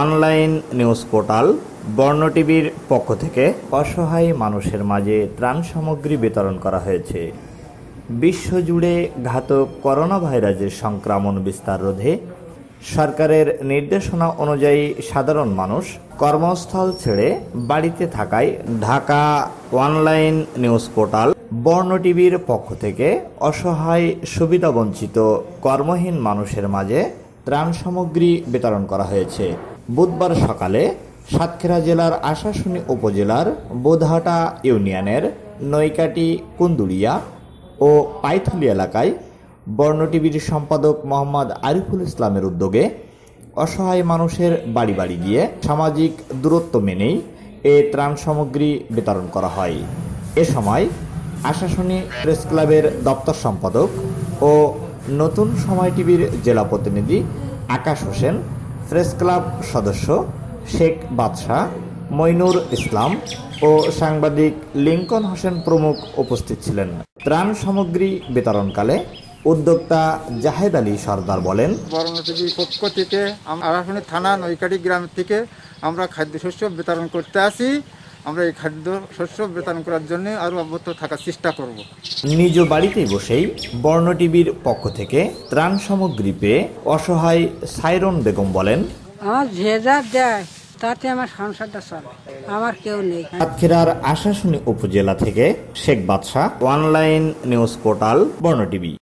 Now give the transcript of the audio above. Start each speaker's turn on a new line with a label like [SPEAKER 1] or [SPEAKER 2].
[SPEAKER 1] online news portal বর্ণ টিভির পক্ষ থেকে অসহায় মানুষের মাঝে ত্রাণ সামগ্রী বিতরণ করা হয়েছে বিশ্বজুড়ে ঘাতক করোনা ভাইরাসের সংক্রমণ বিস্তার রোধে সরকারের নির্দেশনা অনুযায়ী সাধারণ মানুষ কর্মস্থল ছেড়ে বাড়িতে থাকায় ঢাকা অনলাইন নিউজ পোর্টাল বর্ণ টিভির পক্ষ থেকে অসহায় সুবিধাবঞ্চিত কর্মহীন মানুষের মাঝে ত্রাণ সামগ্রী বিতরণ করা হয়েছে বুধবার সকালে সাতক্ষীরা জেলার আশাশুনি উপজেলার বোধহাটা ইউনিয়নের নৈকাটি কুন্দুরিয়া ও পাইথলি এলাকায় বর্ণ টিভির সম্পাদক মোহাম্মদ আরিফুল ইসলামের উদ্যোগে অসহায় মানুষের বাড়ি বাড়ি গিয়ে সামাজিক দূরত্ব মেনেই এ ত্রাণ সামগ্রী বিতরণ করা হয় এ সময় আশাশুনি প্রেস ক্লাবের দপ্তর সম্পাদক ও নতুন সময় টিভির জেলা প্রতিনিধি আকাশ হোসেন প্রেস ক্লাব সদস্য শেখ বাদশাহ মইনুর ইসলাম ও সাংবাদিক লিঙ্কন হোসেন প্রমুখ উপস্থিত ছিলেন ত্রাণ সামগ্রী বিতরণকালে উদ্যোক্তা জাহেদ আলী সর্দার বলেন
[SPEAKER 2] বরণজীবী পক্ষ থেকে থানা নৈকাটি গ্রাম থেকে আমরা খাদ্যশস্য বিতরণ করতে আসি আমরা এই খাদ্য শস্য বেতন করার জন্য আরও অব্যত থাকার চেষ্টা করব
[SPEAKER 1] নিজ বাড়িতে বসেই বর্ণ টিভির পক্ষ থেকে ত্রাণ সামগ্রী পেয়ে অসহায় সাইরন বেগম বলেন
[SPEAKER 2] আমার যে যা দেয় তাতে আমার সংসারটা চলে আমার কেউ নেই
[SPEAKER 1] সাতক্ষীরার আশাশুনি উপজেলা থেকে Sheikh Badshah online news portal Borno TV